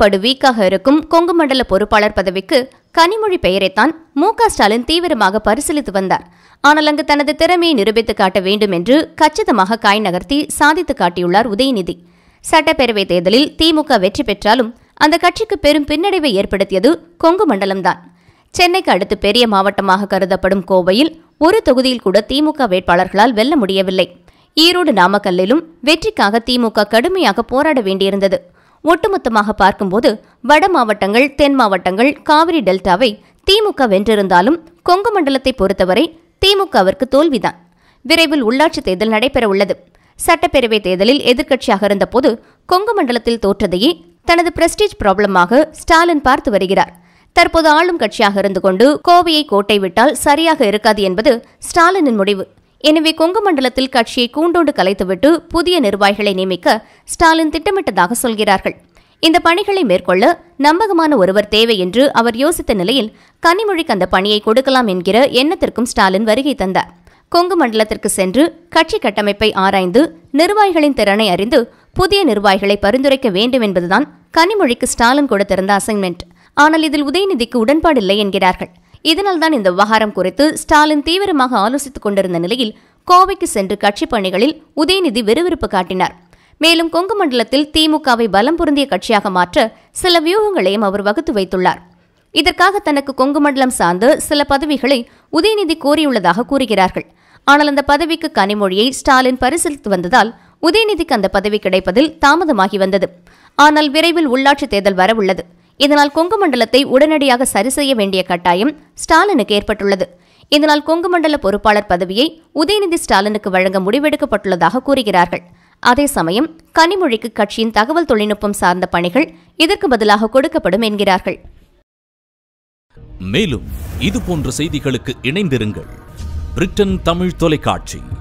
படு வீக்காக இருக்கும் கொங்கு மண்டல பொறுப்பாளர் பதவிக்கு கனிமொழி பெயரைத்தான் மு க ஸ்டாலின் தீவிரமாக பரிசீலித்து வந்தார் ஆனால் அங்கு தனது திறமையை நிரூபித்து காட்ட வேண்டும் என்று கச்சிதமாக காய் நகர்த்தி சாதித்து காட்டியுள்ளார் உதயநிதி சட்டப்பேரவை தேர்தலில் திமுக வெற்றி பெற்றாலும் அந்த கட்சிக்கு பெரும் பின்னடைவை ஏற்படுத்தியது கொங்கு மண்டலம்தான் சென்னைக்கு அடுத்து பெரிய மாவட்டமாக கருதப்படும் கோவையில் ஒரு தொகுதியில் கூட திமுக வேட்பாளர்களால் வெல்ல முடியவில்லை ஈரோடு நாமக்கல்லிலும் வெற்றிக்காக திமுக கடுமையாக போராட வேண்டியிருந்தது ஒட்டுமொத்தமாக பார்க்கும்போது வட மாவட்டங்கள் தென் மாவட்டங்கள் காவிரி டெல்டாவை திமுக வென்றிருந்தாலும் கொங்கு மண்டலத்தை பொறுத்தவரை திமுகவிற்கு தோல்விதான் விரைவில் உள்ளாட்சி தேர்தல் நடைபெறவுள்ளது சட்டப்பேரவைத் தேர்தலில் எதிர்க்கட்சியாக இருந்தபோது கொங்கு மண்டலத்தில் தோற்றதையே தனது பிரஸ்டீஜ் ப்ராப்ளமாக ஸ்டாலின் பார்த்து வருகிறார் தற்போது ஆளும் கட்சியாக இருந்து கொண்டு கோவையை கோட்டை விட்டால் சரியாக இருக்காது என்பது ஸ்டாலினின் முடிவு எனவே கொங்கு மண்டலத்தில் கட்சியை கூண்டோண்டு கலைத்துவிட்டு புதிய நிர்வாகிகளை நியமிக்க ஸ்டாலின் திட்டமிட்டதாக சொல்கிறார்கள் இந்த பணிகளை மேற்கொள்ள நம்பகமான ஒருவர் தேவை என்று அவர் யோசித்த நிலையில் கனிமொழிக்கு அந்த பணியை கொடுக்கலாம் என்கிற எண்ணத்திற்கும் ஸ்டாலின் வருகை தந்தார் கொங்கு மண்டலத்திற்கு சென்று கட்சி கட்டமைப்பை ஆராய்ந்து நிர்வாகிகளின் திறனை அறிந்து புதிய நிர்வாகிகளை பரிந்துரைக்க வேண்டும் என்பதுதான் கனிமொழிக்கு ஸ்டாலின் கொடுத்திருந்த அசைன்மெண்ட் ஆனால் இதில் உதயநிதிக்கு உடன்பாடில்லை என்கிறார்கள் இதனால்தான் இந்த விவகாரம் குறித்து ஸ்டாலின் தீவிரமாக ஆலோசித்துக் கொண்டிருந்த நிலையில் கோவைக்கு சென்று கட்சிப் பணிகளில் உதயநிதி விறுவிறுப்பு காட்டினார் மேலும் கொங்கு மண்டலத்தில் திமுகவை பலம் பொருந்திய கட்சியாக மாற்ற சில வியூகங்களையும் அவர் வகுத்து வைத்துள்ளார் இதற்காக தனக்கு கொங்கு மண்டலம் சார்ந்து சில பதவிகளை உதயநிதி கோரியுள்ளதாக கூறுகிறார்கள் ஆனால் அந்த பதவிக்கு கனிமொழியை ஸ்டாலின் பரிசீலித்து வந்ததால் உதயநிதிக்கு அந்த பதவி கிடைப்பதில் தாமதமாகி வந்தது ஆனால் விரைவில் உள்ளாட்சித் தேர்தல் வரவுள்ளது இதனால் கொங்கு மண்டலத்தை உடனடியாக சரி செய்ய வேண்டிய கட்டாயம் ஸ்டாலினுக்கு ஏற்பட்டுள்ளது இதனால் கொங்கு மண்டல பொறுப்பாளர் பதவியை உதயநிதி ஸ்டாலினுக்கு வழங்க முடிவெடுக்கப்பட்டுள்ளதாக கூறுகிறார்கள் அதே சமயம் கனிமொழிக்கு கட்சியின் தகவல் தொழில்நுட்பம் சார்ந்த பணிகள் இதற்கு பதிலாக கொடுக்கப்படும் என்கிறார்கள் மேலும் இது போன்ற செய்திகளுக்கு இணைந்திருங்கள் பிரிட்டன் தமிழ் தொலைக்காட்சி